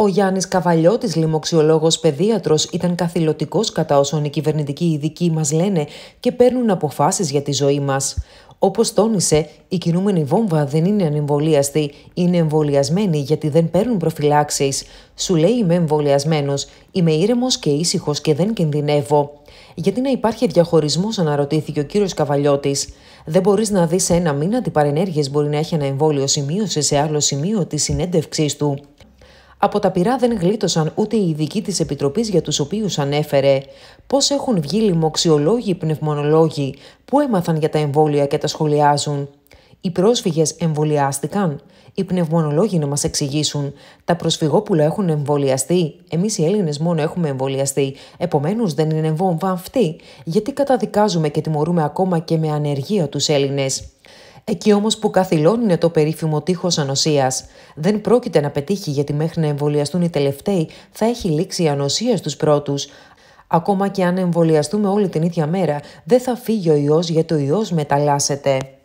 Ο Γιάννης Καβαλιώτης, λοιμοξιολόγος παιδίατρος, ήταν καθηλωτικός κατά όσων οι κυβερνητικοί ειδικοί μας λένε και παίρνουν αποφάσεις για τη ζωή μας. Όπως τόνισε, η κινούμενη βόμβα δεν είναι ανεμβολίαστη. Είναι εμβολιασμένη γιατί δεν παίρνουν προφυλάξεις. Σου λέει είμαι εμβολιασμένος, είμαι ήρεμος και ήσυχος και δεν κινδυνεύω. Γιατί να υπάρχει διαχωρισμός, αναρωτήθηκε ο κύριος Καβαλιώτης. Δεν μπορείς να δεις σε ένα μήνα τι παρενέργειες μπορεί να έχει ένα εμβόλιο σημείωσες σε άλλο σημείο τη συνέντευξής του. Από τα πειρά δεν γλίτωσαν ούτε οι ειδικοί της Επιτροπής για τους οποίους ανέφερε πώς έχουν βγει λοιμοξιολόγοι πνευμονολόγοι που έμαθαν για τα εμβόλια και τα σχολιάζουν. Οι πρόσφυγες εμβολιάστηκαν. Οι πνευμονολόγοι να μας εξηγήσουν. Τα προσφυγόπουλα έχουν εμβολιαστεί. Εμείς οι Έλληνες μόνο έχουμε εμβολιαστεί. Επομένως δεν είναι εμβόμβα αυτή. Γιατί καταδικάζουμε και τιμωρούμε ακόμα και με ανεργία τους Έλληνες. Εκεί όμως που καθυλώνει το περίφημο τείχος ανοσίας. Δεν πρόκειται να πετύχει γιατί μέχρι να εμβολιαστούν οι τελευταίοι θα έχει λήξει η ανοσία στους πρώτους. Ακόμα και αν εμβολιαστούμε όλη την ίδια μέρα, δεν θα φύγει ο ιός γιατί ο ιός μεταλλάσσεται.